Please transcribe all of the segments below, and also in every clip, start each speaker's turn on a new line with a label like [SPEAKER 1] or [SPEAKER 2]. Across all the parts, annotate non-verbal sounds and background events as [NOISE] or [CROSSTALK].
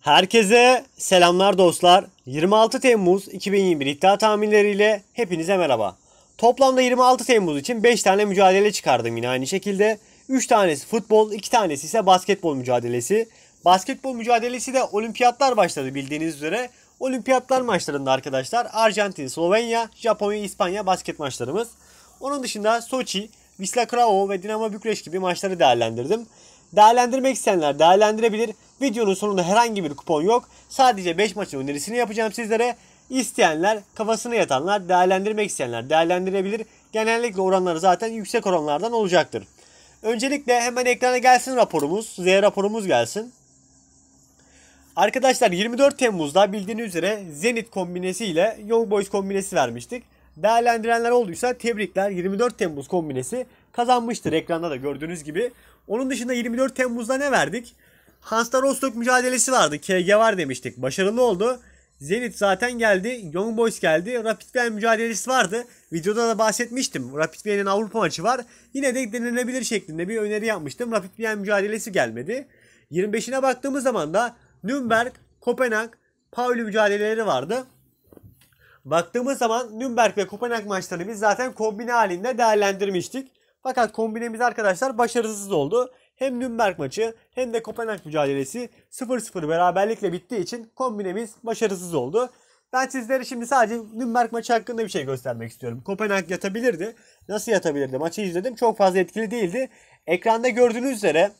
[SPEAKER 1] Herkese selamlar dostlar. 26 Temmuz 2021 iddia tahminleriyle hepinize merhaba. Toplamda 26 Temmuz için 5 tane mücadele çıkardım yine aynı şekilde. 3 tanesi futbol, 2 tanesi ise basketbol mücadelesi. Basketbol mücadelesi de olimpiyatlar başladı bildiğiniz üzere. Olimpiyatlar maçlarında arkadaşlar Arjantin, Slovenya, Japonya, İspanya basket maçlarımız. Onun dışında Soçi, Wisla Krakow ve Dinamo Bükreş gibi maçları değerlendirdim. Değerlendirmek isteyenler değerlendirebilir. Videonun sonunda herhangi bir kupon yok. Sadece 5 maçın önerisini yapacağım sizlere. İsteyenler, kafasını yatanlar, değerlendirmek isteyenler değerlendirebilir. Genellikle oranları zaten yüksek oranlardan olacaktır. Öncelikle hemen ekrana gelsin raporumuz. Z raporumuz gelsin. Arkadaşlar 24 Temmuz'da bildiğiniz üzere Zenit kombinesi ile Young Boys kombinesi vermiştik. Değerlendirenler olduysa tebrikler. 24 Temmuz kombinesi kazanmıştır ekranda da gördüğünüz gibi. Onun dışında 24 Temmuz'da ne verdik? Hansa Rostock mücadelesi vardı. KG var demiştik. Başarılı oldu. Zenit zaten geldi. Young Boys geldi. Rapid Wien mücadelesi vardı. Videoda da bahsetmiştim. Rapid Wien'in Avrupa maçı var. Yine de denenebilir şeklinde bir öneri yapmıştım. Rapid Wien mücadelesi gelmedi. 25'ine baktığımız zaman da Nürnberg, Kopenhag, Pauli mücadeleleri vardı. Baktığımız zaman Nürnberg ve Kopenhag maçlarını biz zaten kombine halinde değerlendirmiştik. Fakat kombinemiz arkadaşlar başarısız oldu. Hem Nürnberg maçı hem de Kopenhag mücadelesi 0-0 beraberlikle bittiği için kombinemiz başarısız oldu. Ben sizlere şimdi sadece Nürnberg maçı hakkında bir şey göstermek istiyorum. Kopenhag yatabilirdi. Nasıl yatabilirdi? Maçı izledim. Çok fazla etkili değildi. Ekranda gördüğünüz üzere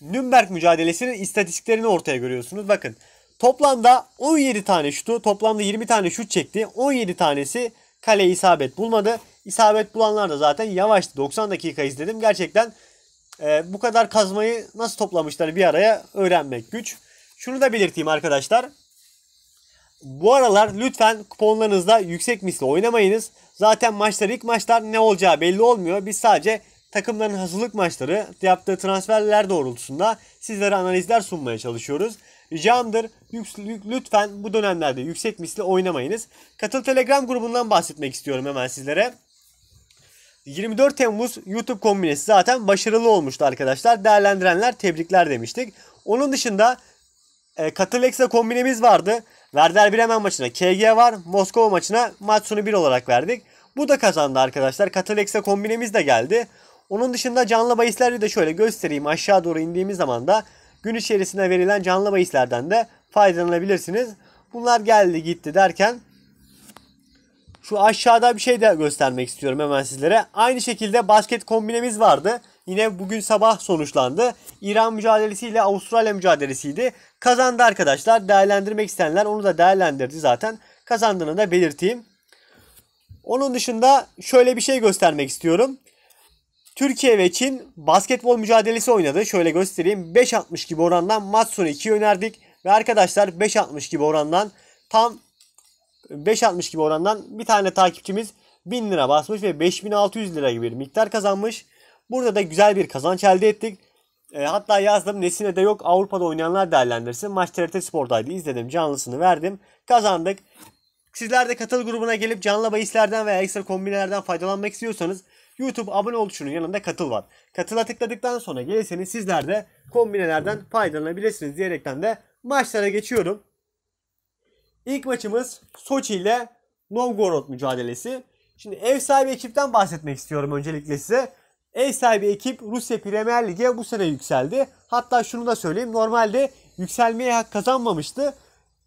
[SPEAKER 1] Nürnberg mücadelesinin istatistiklerini ortaya görüyorsunuz. Bakın toplamda 17 tane şutu, toplamda 20 tane şut çekti. 17 tanesi Kale isabet bulmadı. İsabet bulanlar da zaten yavaştı. 90 dakika izledim. Gerçekten e, bu kadar kazmayı nasıl toplamışlar bir araya öğrenmek güç. Şunu da belirteyim arkadaşlar. Bu aralar lütfen kuponlarınızda yüksek misli oynamayınız. Zaten maçlar ilk maçlar ne olacağı belli olmuyor. Biz sadece takımların hazırlık maçları yaptığı transferler doğrultusunda sizlere analizler sunmaya çalışıyoruz ricamdır. Lütfen bu dönemlerde yüksek misli oynamayınız. Katıl Telegram grubundan bahsetmek istiyorum hemen sizlere. 24 Temmuz YouTube kombinesi zaten başarılı olmuştu arkadaşlar. Değerlendirenler tebrikler demiştik. Onun dışında e, Katalex'le kombinemiz vardı. Werder Bremen maçına KG var. Moskova maçına maç sonu 1 olarak verdik. Bu da kazandı arkadaşlar. Katıl Katalex'le kombinemiz de geldi. Onun dışında canlı bahisleri de şöyle göstereyim. Aşağı doğru indiğimiz zaman da gün içerisinde verilen canlı bahislerden de faydalanabilirsiniz. Bunlar geldi gitti derken şu aşağıda bir şey de göstermek istiyorum hemen sizlere. Aynı şekilde basket kombinemiz vardı. Yine bugün sabah sonuçlandı. İran mücadelesiyle Avustralya mücadelesiydi. Kazandı arkadaşlar. Değerlendirmek isteyenler onu da değerlendirdi zaten. Kazandığını da belirteyim. Onun dışında şöyle bir şey göstermek istiyorum. Türkiye ve Çin basketbol mücadelesi oynadı. Şöyle göstereyim. 5.60 gibi orandan maç sonu 2'yi önerdik. Ve arkadaşlar 5.60 gibi orandan tam 5.60 gibi orandan bir tane takipçimiz 1000 lira basmış ve 5600 lira gibi bir miktar kazanmış. Burada da güzel bir kazanç elde ettik. E, hatta yazdım nesine de yok Avrupa'da oynayanlar değerlendirsin. Maç TRT Spor'daydı izledim canlısını verdim kazandık. Sizler de katıl grubuna gelip canlı bahislerden veya ekstra kombinelerden faydalanmak istiyorsanız YouTube abone ol tuşunun yanında katıl var. Katıla tıkladıktan sonra gelirseniz sizler de kombinelerden faydalanabilirsiniz diyerekten de maçlara geçiyorum. İlk maçımız Soçi ile Novgorod mücadelesi. Şimdi ev sahibi ekipten bahsetmek istiyorum öncelikle size. Ev sahibi ekip Rusya Premier Lig'e bu sene yükseldi. Hatta şunu da söyleyeyim. Normalde yükselmeye hak kazanmamıştı.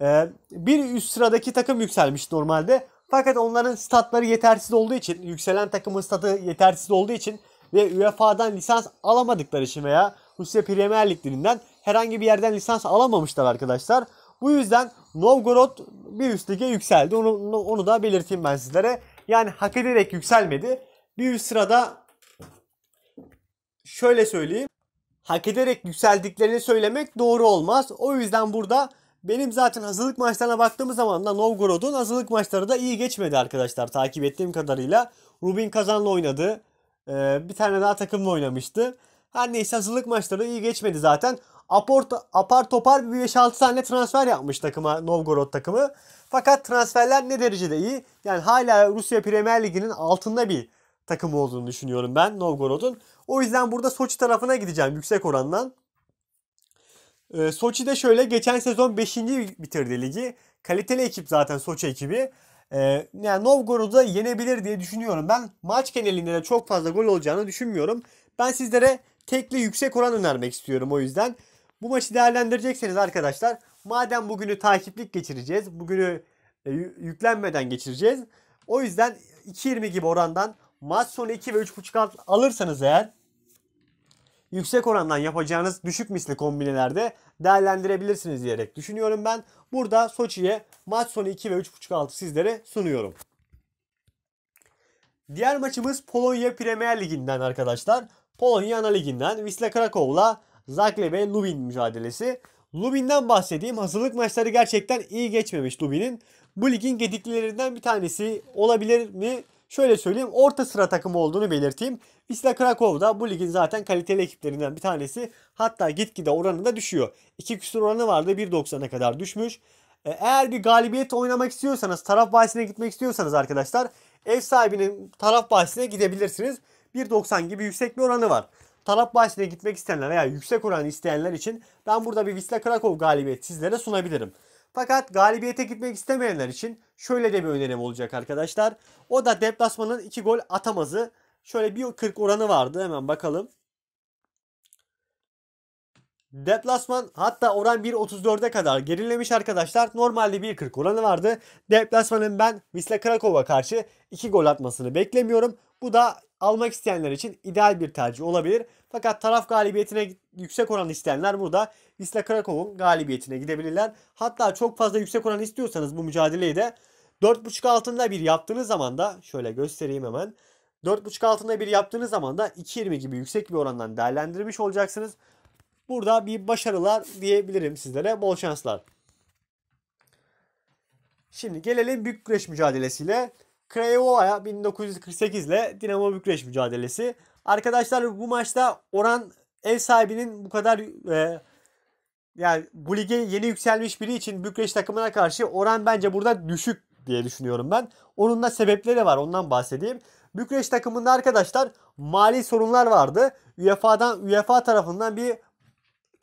[SPEAKER 1] Ee, bir üst sıradaki takım yükselmiş normalde. Fakat onların statları yetersiz olduğu için, yükselen takımın statı yetersiz olduğu için ve UEFA'dan lisans alamadıkları için veya Rusya Premier Liglerinden herhangi bir yerden lisans alamamışlar arkadaşlar. Bu yüzden Novgorod bir üst lige yükseldi. Onu, onu da belirteyim ben sizlere. Yani hak ederek yükselmedi. Bir üst sırada şöyle söyleyeyim. Hak ederek yükseldiklerini söylemek doğru olmaz. O yüzden burada benim zaten hazırlık maçlarına baktığımız zaman da Novgorod'un hazırlık maçları da iyi geçmedi arkadaşlar takip ettiğim kadarıyla. Rubin Kazan'la oynadı. Ee, bir tane daha takımla oynamıştı. Her neyse hazırlık maçları iyi geçmedi zaten. Aport, apar topar 5-6 tane transfer yapmış takıma Novgorod takımı. Fakat transferler ne derecede iyi? Yani hala Rusya Premier Ligi'nin altında bir takım olduğunu düşünüyorum ben Novgorod'un. O yüzden burada Soçi tarafına gideceğim yüksek orandan. Ee, Soçi'de şöyle geçen sezon 5. bitirdi ligi. Kaliteli ekip zaten Soçi ekibi. Ee, yani Novgorod'u yenebilir diye düşünüyorum. Ben maç genelinde de çok fazla gol olacağını düşünmüyorum. Ben sizlere tekli yüksek oran önermek istiyorum o yüzden. Bu maçı değerlendirecekseniz arkadaşlar madem bugünü takiplik geçireceğiz. Bugünü e, yüklenmeden geçireceğiz. O yüzden 2.20 gibi orandan maç sonu 2 ve 3.5 alırsanız eğer yüksek orandan yapacağınız düşük misli kombinelerde değerlendirebilirsiniz diyerek düşünüyorum ben. Burada Soçi'ye maç sonu 2 ve 3.5 altı sizlere sunuyorum. Diğer maçımız Polonya Premier Ligi'nden arkadaşlar. Polonya Ana Ligi'nden Wisla Krakow'la Zagreb Lubin mücadelesi. Lubin'den bahsedeyim. Hazırlık maçları gerçekten iyi geçmemiş Lubin'in. Bu ligin gediklilerinden bir tanesi olabilir mi? şöyle söyleyeyim orta sıra takımı olduğunu belirteyim. Wisla Krakow da bu ligin zaten kaliteli ekiplerinden bir tanesi. Hatta gitgide oranı da düşüyor. 2 küsur oranı vardı 1.90'a kadar düşmüş. E, eğer bir galibiyet oynamak istiyorsanız, taraf bahisine gitmek istiyorsanız arkadaşlar ev sahibinin taraf bahisine gidebilirsiniz. 1.90 gibi yüksek bir oranı var. Taraf bahisine gitmek isteyenler veya yüksek oranı isteyenler için ben burada bir Wisla Krakow galibiyet sizlere sunabilirim. Fakat galibiyete gitmek istemeyenler için şöyle de bir önerim olacak arkadaşlar. O da deplasmanın 2 gol atamazı. Şöyle 1.40 oranı vardı hemen bakalım. Deplasman hatta oran 1.34'e kadar gerilemiş arkadaşlar. Normalde 1.40 oranı vardı. Deplasmanın ben Wisla Krakow'a karşı 2 gol atmasını beklemiyorum. Bu da almak isteyenler için ideal bir tercih olabilir. Fakat taraf galibiyetine yüksek oran isteyenler burada Wisla Krakow'un galibiyetine gidebilirler. Hatta çok fazla yüksek oran istiyorsanız bu mücadeleyi de 4.5 altında bir yaptığınız zaman da şöyle göstereyim hemen. 4.5 altında bir yaptığınız zaman da 2.20 gibi yüksek bir orandan değerlendirmiş olacaksınız. Burada bir başarılar diyebilirim sizlere. Bol şanslar. Şimdi gelelim büyük güreş mücadelesiyle. Krayova'ya 1948 ile Dinamo Bükreş mücadelesi. Arkadaşlar bu maçta oran ev sahibinin bu kadar e, yani bu lige yeni yükselmiş biri için Bükreş takımına karşı oran bence burada düşük diye düşünüyorum ben. Onun da sebepleri var ondan bahsedeyim. Bükreş takımında arkadaşlar mali sorunlar vardı. UEFA'dan UEFA tarafından bir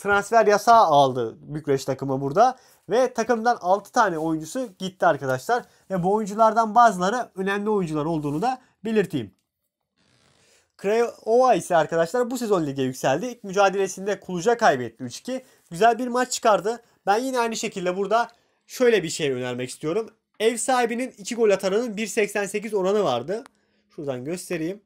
[SPEAKER 1] transfer yasağı aldı Bükreş takımı burada. Ve takımdan 6 tane oyuncusu gitti arkadaşlar. Ve bu oyunculardan bazıları önemli oyuncular olduğunu da belirteyim. Craiova ise arkadaşlar bu sezon lige yükseldi. İlk mücadelesinde Kuluca kaybetti 3-2. Güzel bir maç çıkardı. Ben yine aynı şekilde burada şöyle bir şey önermek istiyorum. Ev sahibinin 2 gol atanının 1.88 oranı vardı. Şuradan göstereyim.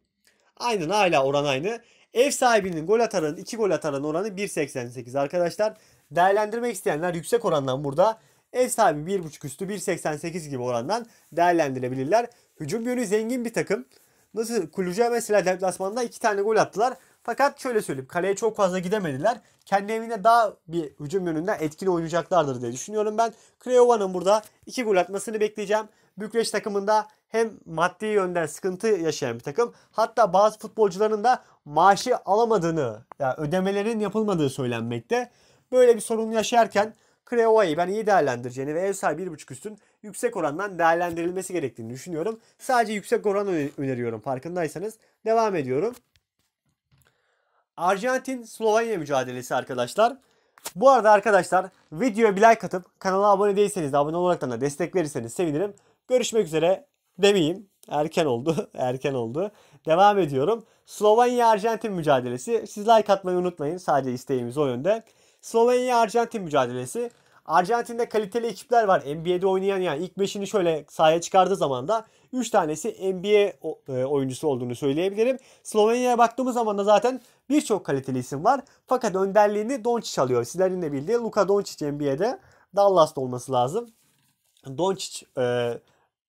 [SPEAKER 1] Aynen hala oran aynı. Ev sahibinin gol atanın 2 gol atarın oranı 1.88 arkadaşlar. Değerlendirmek isteyenler yüksek orandan burada ev sahibi 1.5 üstü 1.88 gibi orandan değerlendirebilirler. Hücum yönü zengin bir takım. Nasıl Kulüce mesela deplasmanda 2 tane gol attılar. Fakat şöyle söyleyeyim kaleye çok fazla gidemediler. Kendi evine daha bir hücum yönünden etkin oynayacaklardır diye düşünüyorum ben. Kreyova'nın burada 2 gol atmasını bekleyeceğim. Bükreş takımında hem maddi yönden sıkıntı yaşayan bir takım. Hatta bazı futbolcuların da maaşı alamadığını, yani ödemelerin yapılmadığı söylenmekte. Böyle bir sorun yaşarken Creoa'yı ben iyi değerlendireceğini ve ev sahibi 1.5 üstün yüksek orandan değerlendirilmesi gerektiğini düşünüyorum. Sadece yüksek oran öneriyorum farkındaysanız. Devam ediyorum. Arjantin-Slovenya mücadelesi arkadaşlar. Bu arada arkadaşlar videoya bir like atıp kanala abone değilseniz de abone olarak da destek verirseniz sevinirim. Görüşmek üzere demeyeyim. Erken oldu. [LAUGHS] Erken oldu. Devam ediyorum. Slovenya-Arjantin mücadelesi. Siz like atmayı unutmayın. Sadece isteğimiz o yönde. Slovenya-Arjantin mücadelesi. Arjantin'de kaliteli ekipler var. NBA'de oynayan yani ilk 5'ini şöyle sahaya çıkardığı zaman da 3 tanesi NBA e, oyuncusu olduğunu söyleyebilirim. Slovenya'ya baktığımız zaman da zaten birçok kaliteli isim var. Fakat önderliğini Doncic alıyor. Sizlerin de bildiği Luka Doncic NBA'de Dallas'ta olması lazım. Doncic e,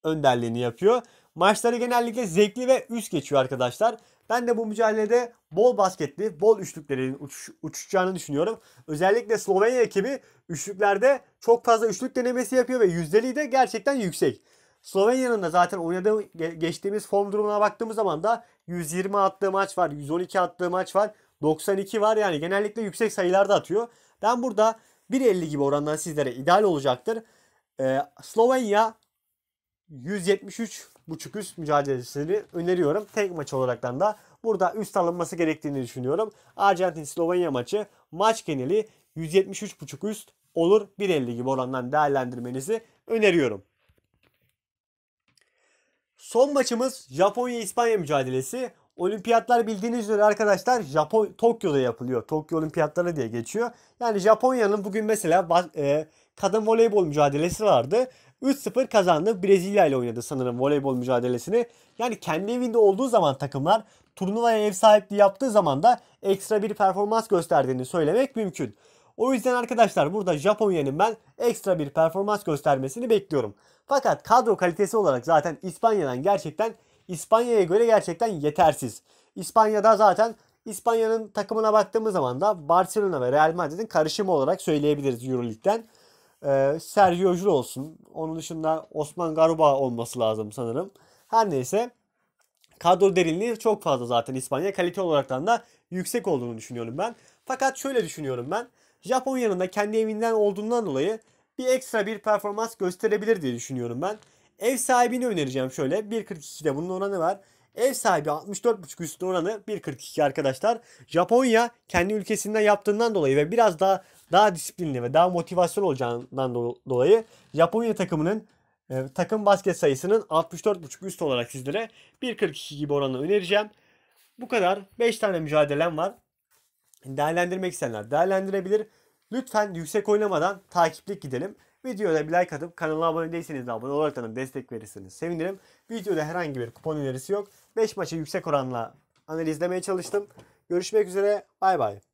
[SPEAKER 1] önderliğini yapıyor. Maçları genellikle zevkli ve üst geçiyor arkadaşlar. Ben de bu mücadelede bol basketli, bol üçlüklerin uç, uçacağını düşünüyorum. Özellikle Slovenya ekibi üçlüklerde çok fazla üçlük denemesi yapıyor ve yüzdeliği de gerçekten yüksek. Slovenya'nın da zaten oynadığı geçtiğimiz form durumuna baktığımız zaman da 120 attığı maç var, 112 attığı maç var, 92 var yani genellikle yüksek sayılarda atıyor. Ben burada 1.50 gibi orandan sizlere ideal olacaktır. Ee, Slovenya 173.5 üst mücadelesini öneriyorum. Tek maç olaraktan da burada üst alınması gerektiğini düşünüyorum. Arjantin-Slovenya maçı maç geneli 173.5 üst olur 1.50 gibi orandan değerlendirmenizi öneriyorum. Son maçımız Japonya-İspanya mücadelesi. Olimpiyatlar bildiğiniz üzere arkadaşlar Japon Tokyo'da yapılıyor. Tokyo Olimpiyatları diye geçiyor. Yani Japonya'nın bugün mesela e, kadın voleybol mücadelesi vardı. 3-0 kazandı. Brezilya ile oynadı sanırım voleybol mücadelesini. Yani kendi evinde olduğu zaman takımlar turnuvaya ev sahipliği yaptığı zaman da ekstra bir performans gösterdiğini söylemek mümkün. O yüzden arkadaşlar burada Japonya'nın ben ekstra bir performans göstermesini bekliyorum. Fakat kadro kalitesi olarak zaten İspanya'dan gerçekten İspanya'ya göre gerçekten yetersiz. İspanya'da zaten İspanya'nın takımına baktığımız zaman da Barcelona ve Real Madrid'in karışımı olarak söyleyebiliriz Euroleague'den. Ee, Sergio Jul olsun. Onun dışında Osman Garuba olması lazım sanırım. Her neyse kadro derinliği çok fazla zaten İspanya. Kalite olaraktan da yüksek olduğunu düşünüyorum ben. Fakat şöyle düşünüyorum ben. Japonya'nın da kendi evinden olduğundan dolayı bir ekstra bir performans gösterebilir diye düşünüyorum ben. Ev sahibini önereceğim şöyle. 1.42'de bunun oranı var. Ev sahibi 64.5 üstün oranı 1.42 arkadaşlar. Japonya kendi ülkesinden yaptığından dolayı ve biraz daha daha disiplinli ve daha motivasyon olacağından dolayı Japonya takımının e, takım basket sayısının 64.5 üst olarak sizlere 1.42 gibi oranı önereceğim. Bu kadar. 5 tane mücadelem var. Değerlendirmek isteyenler değerlendirebilir. Lütfen yüksek oynamadan takiplik gidelim. Videoya bir like atıp kanala abone değilseniz de abone olarak da destek verirseniz sevinirim. Videoda herhangi bir kupon önerisi yok. 5 maçı yüksek oranla analizlemeye çalıştım. Görüşmek üzere. Bay bay.